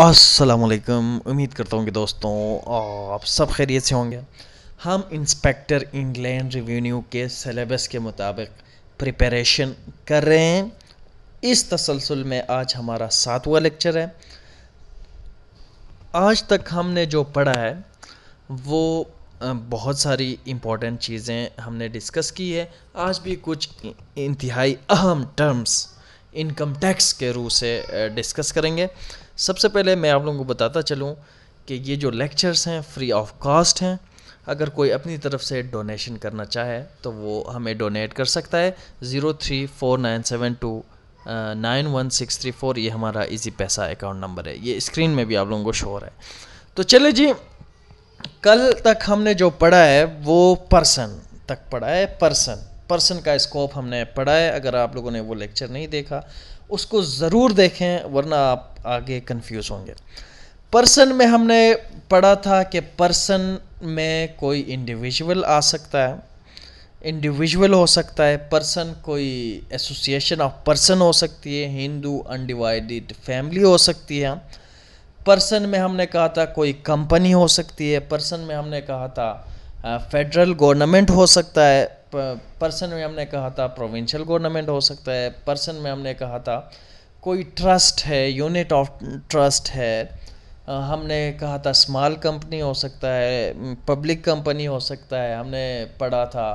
असलकम उम्मीद करता हूँ कि दोस्तों आप सब खैरियत से होंगे हम इंस्पेक्टर इंग्लैंड रिवेन्यू के सिलेबस के मुताबिक प्रिपरेशन कर रहे हैं इस तसलसल में आज हमारा सातवां लेक्चर है आज तक हमने जो पढ़ा है वो बहुत सारी इम्पोर्टेंट चीज़ें हमने डिस्कस की है आज भी कुछ इंतहाई अहम टर्म्स इनकम टैक्स के रू से डिस्कस करेंगे सबसे पहले मैं आप लोगों को बताता चलूँ कि ये जो लेक्चर्स हैं फ्री ऑफ कॉस्ट हैं अगर कोई अपनी तरफ से डोनेशन करना चाहे तो वो हमें डोनेट कर सकता है zero three four nine seven two nine one six three four ये हमारा इजी पैसा अकाउंट नंबर है ये स्क्रीन में भी आप लोगों को शो हो रहा है तो चले जी कल तक हमने जो पढ़ा है वो पर्सन तक पढ़ा है पर्सन पर्सन का स्कोप हमने पढ़ा है अगर आप लोगों ने वो लेक्चर नहीं देखा उसको ज़रूर देखें वरना आप आगे कंफ्यूज होंगे पर्सन में हमने पढ़ा था कि पर्सन में कोई इंडिविजुअल आ सकता है इंडिविजुअल हो सकता है पर्सन कोई एसोसिएशन ऑफ पर्सन हो सकती है हिंदू अनडिवाइडेड फैमिली हो सकती है पर्सन में हमने कहा था कोई कंपनी हो सकती है पर्सन में हमने कहा था फेडरल गवर्नमेंट हो सकता है पर्सन में हमने कहा था प्रोविंशियल गवर्नमेंट हो सकता है पर्सन में हमने कहा था कोई ट्रस्ट है यूनिट ऑफ ट्रस्ट है हमने कहा था स्मॉल कंपनी हो सकता है पब्लिक कंपनी हो सकता है हमने पढ़ा था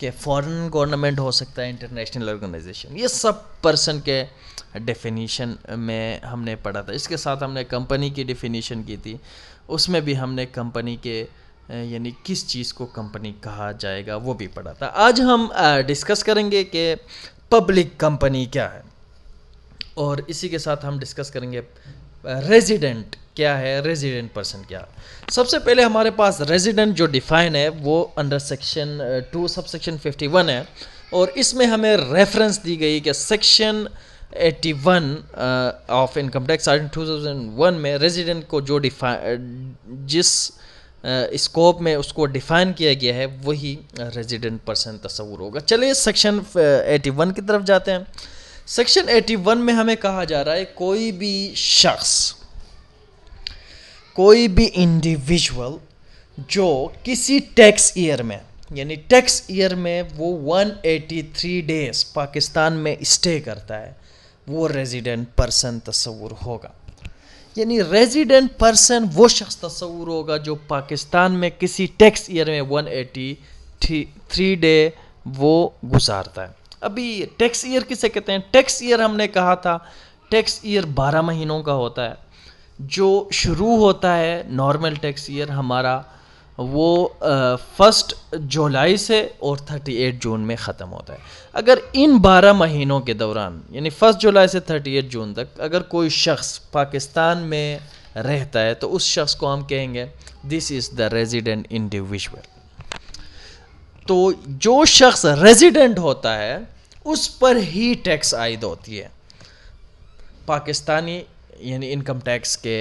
कि फॉरेन गवर्नमेंट हो सकता है इंटरनेशनल ऑर्गेनाइजेशन ये सब पर्सन के डेफिनीशन में हमने पढ़ा था इसके साथ हमने कंपनी की डेफिनीशन की थी उसमें भी हमने कंपनी के यानी किस चीज़ को कंपनी कहा जाएगा वो भी पढ़ा था आज हम डिस्कस करेंगे कि पब्लिक कंपनी क्या है और इसी के साथ हम डिस्कस करेंगे रेजिडेंट क्या है रेजिडेंट पर्सन क्या सबसे पहले हमारे पास रेजिडेंट जो डिफाइन है वो under section two sub section fifty one है और इसमें हमें रेफरेंस दी गई कि section eighty one of income tax two thousand one में रेजिडेंट को जो डिफाइन जिस uh, स्कोप में उसको डिफाइन किया गया है वही रेजिडेंट पर्सन तस्वूर होगा चलिए सेक्शन 81 की तरफ जाते हैं सेक्शन 81 में हमें कहा जा रहा है कोई भी शख्स कोई भी इंडिविजुअल जो किसी टैक्स ईयर में यानी टैक्स ईयर में वो 183 डेज पाकिस्तान में स्टे करता है वो रेजिडेंट पर्सन तस्वूर होगा यानी रेजिडेंट पर्सन वो शख्स तस्वूर होगा जो पाकिस्तान में किसी टैक्स ईयर में वन एटी थ्री डे वो गुजारता है अभी टैक्स ईयर किसे कहते हैं टैक्स ईयर हमने कहा था टैक्स ईयर बारह महीनों का होता है जो शुरू होता है नॉर्मल टैक्स ईयर हमारा वो फर्स्ट जुलाई से और 38 जून में ख़त्म होता है अगर इन 12 महीनों के दौरान यानी फर्स्ट जुलाई से 38 जून तक अगर कोई शख्स पाकिस्तान में रहता है तो उस शख्स को हम कहेंगे this is the resident individual तो जो शख्स रेजिडेंट होता है उस पर ही टैक्स आयद होती है पाकिस्तानी यानी इनकम टैक्स के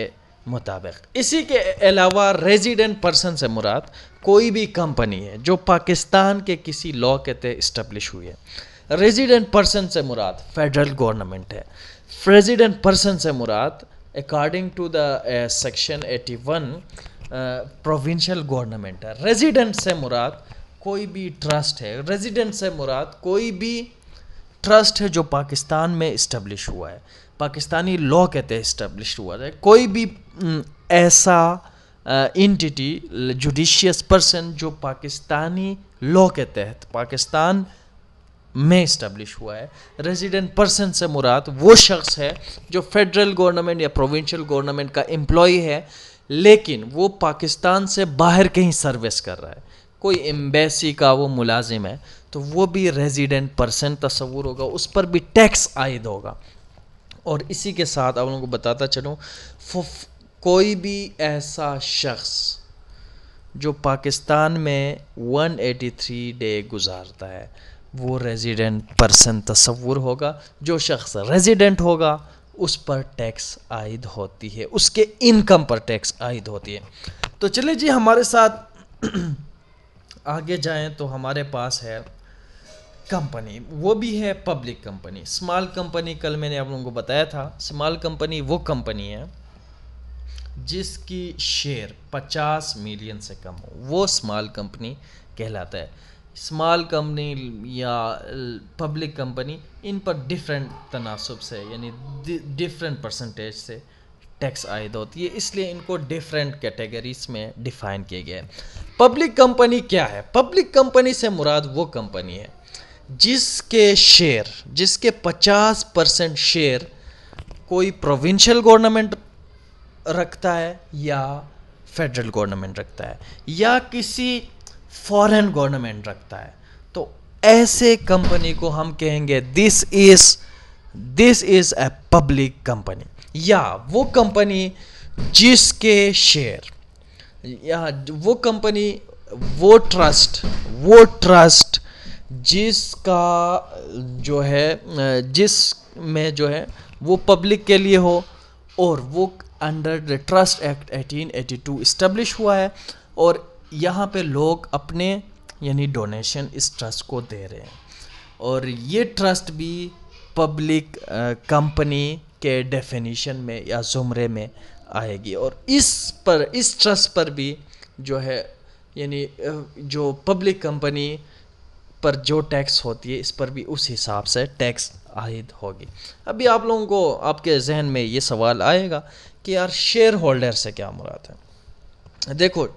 मुताबिक इसी के अलावा रेजिडेंट पर्सन से मुराद कोई भी कंपनी है जो पाकिस्तान के किसी लॉ के तहत इस्टबलिश हुई है रेजिडेंट पर्सन से मुराद फेडरल गवर्नमेंट है रेजिडेंट पर्सन से मुराद according to the section 81 provincial government है रेजिडेंट से मुराद कोई भी ट्रस्ट है रेजिडेंट से मुराद कोई भी ट्रस्ट है जो पाकिस्तान में इस्टेब्लिश हुआ है पाकिस्तानी लॉ के तहत इस्टेब्लिश हुआ है कोई भी ऐसा इंटिटी जुडिशियस पर्सन जो पाकिस्तानी लॉ के तहत पाकिस्तान में इस्टेब्लिश हुआ है रेजिडेंट पर्सन से मुराद वो शख्स है जो फेडरल गवर्नमेंट या प्रोविंशियल गवर्नमेंट का एम्प्लॉय है लेकिन वो पाकिस्तान से बाहर कहीं सर्विस कर रहा है कोई एम्बेसी का वो मुलाजिम है तो वो भी रेजिडेंट पर्सन तस्वूर होगा उस पर भी टैक्स आयद होगा और इसी के साथ आप लोगों को बताता चलूँ कोई भी ऐसा शख्स जो पाकिस्तान में 183 डे गुजारता है वो रेजिडेंट पर्सन तस्वूर होगा जो शख्स रेजिडेंट होगा उस पर टैक्स आयद होती है उसके इनकम पर टैक्स आयद होती है तो चलिए जी हमारे साथ आगे जाएं तो हमारे पास है कंपनी वो भी है पब्लिक कंपनी स्मॉल कंपनी कल मैंने आप लोगों को बताया था स्मॉल कंपनी वो कंपनी है जिसकी शेयर 50 मिलियन से कम हो वो स्मॉल कंपनी कहलाता है स्मॉल कंपनी या पब्लिक कंपनी इन पर डिफरेंट तनासब से यानी डिफरेंट परसेंटेज से टैक्स आयद होती है इसलिए इनको डिफरेंट कैटेगरीज में डिफाइन किया गया है पब्लिक कंपनी क्या है पब्लिक कंपनी से मुराद वो कंपनी है जिसके शेयर जिसके 50 परसेंट शेयर कोई प्रोविंशियल गवर्नमेंट रखता है या फेडरल गवर्नमेंट रखता है या किसी फॉरेन गवर्नमेंट रखता है तो ऐसे कंपनी को हम कहेंगे this is this is a public company या वो कंपनी जिसके शेयर या वो कंपनी वो ट्रस्ट वो ट्रस्ट जिसका जो है जिस में जो है वो पब्लिक के लिए हो और वो अंडर द ट्रस्ट एक्ट 1882 एटी हुआ है और यहाँ पे लोग अपने यानी डोनेशन इस ट्रस्ट को दे रहे हैं और ये ट्रस्ट भी पब्लिक कंपनी के डेफिनेशन में या जुमरे में आएगी और इस पर इस ट्रस्ट पर भी जो है यानी जो पब्लिक कंपनी पर जो टैक्स होती है इस पर भी उस हिसाब से टैक्स आयद होगी अभी आप लोगों को आपके जहन में ये सवाल आएगा कि यार शेयर होल्डर से क्या मुराद है देखो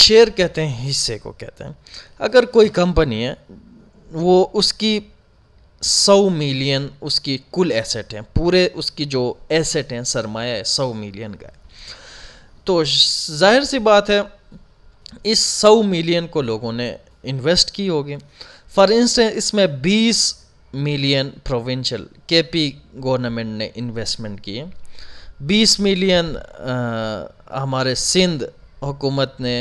शेयर कहते हैं हिस्से को कहते हैं अगर कोई कंपनी है वो उसकी सौ मिलियन उसकी कुल एसेट हैं पूरे उसकी जो एसेट हैं सरमाया है सौ मिलियन का है तो जाहिर सी बात है इस सौ मिलियन को लोगों ने इन्वेस्ट की होगी फॉर इंस्टेंस इसमें 20 मिलियन प्रोविंशियल केपी गवर्नमेंट ने इन्वेस्टमेंट किए 20 मिलियन आ, हमारे सिंध हुकूमत ने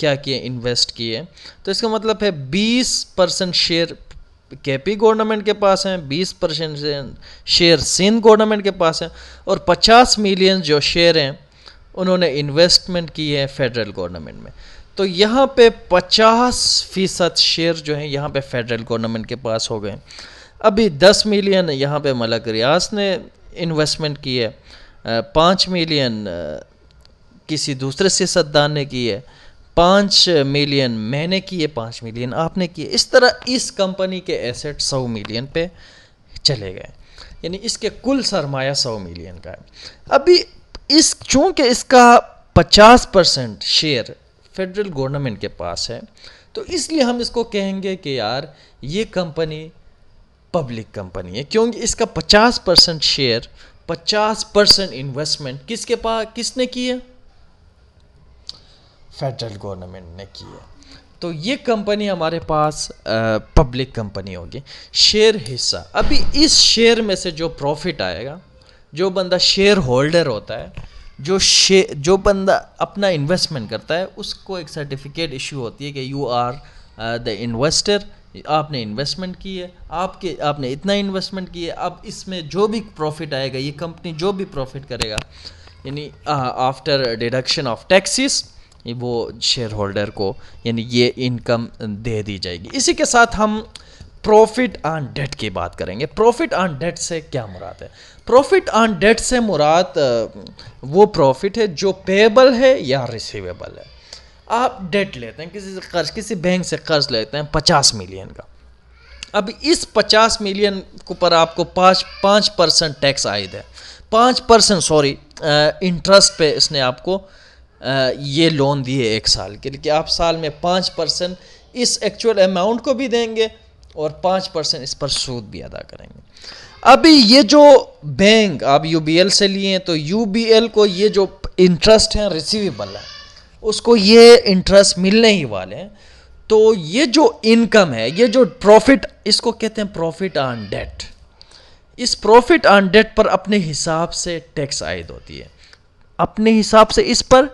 क्या किए इन्वेस्ट किए तो इसका मतलब है 20 परसेंट शेयर केपी गवर्नमेंट के पास हैं 20 परसेंट शेयर सिंध गवर्नमेंट के पास हैं और 50 मिलियन जो शेयर हैं उन्होंने इन्वेस्टमेंट की है फेडरल गवर्नमेंट में तो यहाँ पे 50 फीसद शेयर जो हैं यहाँ पे फेडरल गवर्नमेंट के पास हो गए अभी 10 मिलियन यहाँ पे मलक रियाज ने इन्वेस्टमेंट की है पाँच मिलियन किसी दूसरे सियासतदान ने की है पाँच मिलियन मैंने किए पाँच मिलियन आपने किए इस तरह इस कंपनी के एसेट सौ मिलियन पे चले गए यानी इसके कुल सरमाया सौ मिलियन का है अभी इस चूँकि इसका पचास परसेंट शेयर फेडरल गवर्नमेंट के पास है तो इसलिए हम इसको कहेंगे कि यार ये कंपनी पब्लिक कंपनी है क्योंकि इसका 50 परसेंट शेयर 50 परसेंट इन्वेस्टमेंट किसके पास किसने की है फेडरल गवर्नमेंट ने की है तो ये कंपनी हमारे पास पब्लिक कंपनी होगी शेयर हिस्सा अभी इस शेयर में से जो प्रॉफिट आएगा जो बंदा शेयर होल्डर होता है जो शे जो बंदा अपना इन्वेस्टमेंट करता है उसको एक सर्टिफिकेट इशू होती है कि यू आर द इन्वेस्टर आपने इन्वेस्टमेंट की है आपके आपने इतना इन्वेस्टमेंट किया अब इसमें जो भी प्रॉफिट आएगा ये कंपनी जो भी प्रॉफिट करेगा यानी आफ्टर डिडक्शन ऑफ टैक्सेस वो शेयर होल्डर को यानी ये इनकम दे दी जाएगी इसी के साथ हम प्रॉफिट ऑन डेट की बात करेंगे प्रॉफिट ऑन डेट से क्या मुराद है प्रॉफिट ऑन डेट से मुराद वो प्रॉफिट है जो पेबल है या रिसीवेबल है आप डेट लेते हैं किसी से कर्ज किसी बैंक से कर्ज लेते हैं पचास मिलियन का अब इस पचास मिलियन पर आपको पाँच पाँच परसेंट टैक्स आयद है पाँच परसेंट सॉरी इंटरेस्ट पे इसने आपको आ, ये लोन दिए एक साल के लिए कि आप साल में पाँच परसेंट इस एक्चुअल अमाउंट को भी देंगे और पाँच परसेंट इस पर सूद भी अदा करेंगे अभी ये जो बैंक आप यू से लिए हैं तो यू को ये जो इंटरेस्ट हैं रिसीवेबल है उसको ये इंटरेस्ट मिलने ही वाले हैं तो ये जो इनकम है ये जो प्रॉफिट इसको कहते हैं प्रॉफिट ऑन डेट इस प्रॉफिट ऑन डेट पर अपने हिसाब से टैक्स आयद होती है अपने हिसाब से इस पर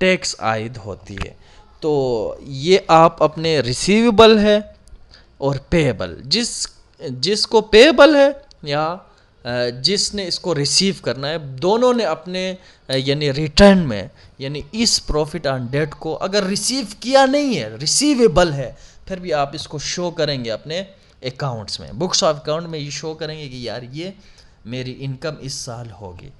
टैक्स आयद होती है तो ये आप अपने रिसीवेबल है और पेबल जिस जिसको पेबल है या जिसने इसको रिसीव करना है दोनों ने अपने यानी रिटर्न में यानी इस प्रॉफिट ऑन डेट को अगर रिसीव किया नहीं है रिसीवेबल है फिर भी आप इसको शो करेंगे अपने अकाउंट्स में बुक्स ऑफ अकाउंट में ये शो करेंगे कि यार ये मेरी इनकम इस साल होगी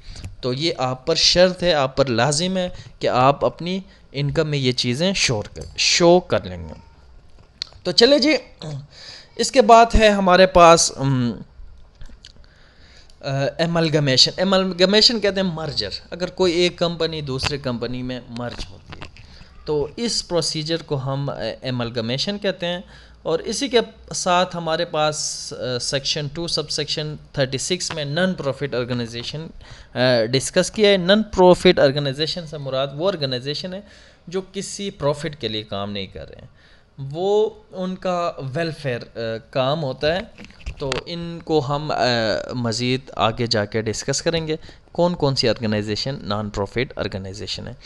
तो ये आप पर शर्त है आप पर लाजिम है कि आप अपनी इनकम में ये चीज़ें शोर कर शो कर लेंगे तो चले जी इसके बाद है हमारे पास एमलगमेशन एमलगमेशन कहते हैं मर्जर अगर कोई एक कंपनी दूसरे कंपनी में मर्ज होती है तो इस प्रोसीजर को हम एमलगमेशन कहते हैं और इसी के साथ हमारे पास section two sub section thirty six में नन प्रॉफिट ऑर्गेनाइजेशन डिस्कस किया है नन प्रॉफिट ऑर्गेनाइजेशन से मुराद वो ऑर्गेनाइजेशन है जो किसी प्रॉफिट के लिए काम नहीं कर रहे हैं वो उनका वेलफेयर काम होता है तो इनको हम मज़ीद आगे जाके डिस्कस करेंगे कौन कौन सी ऑर्गेनाइजेशन नॉन प्रॉफिट ऑर्गेनाइजेशन है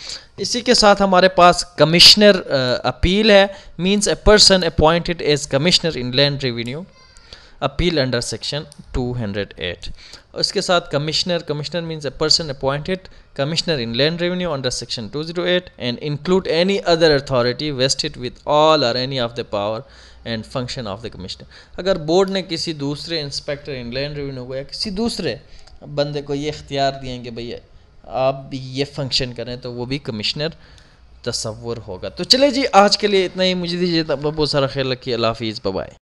इसी के साथ हमारे पास कमिश्नर अपील है means a person appointed as commissioner inland revenue appeal under section 208 उसके साथ commissioner commissioner means a person appointed commissioner inland revenue under section 208 and include any other authority vested with all or any of the power and function of the commissioner अगर board ने किसी दूसरे inspector इन inland revenue को या किसी दूसरे बंदे को ये इख्तियार दिए कि भैया आप भी ये फंक्शन करें तो वो भी कमिश्नर तस्वुर होगा तो चले जी आज के लिए इतना ही मुझे दीजिए बहुत सारा ख्याल रखिए अल्लाह हाफिज़ बबाई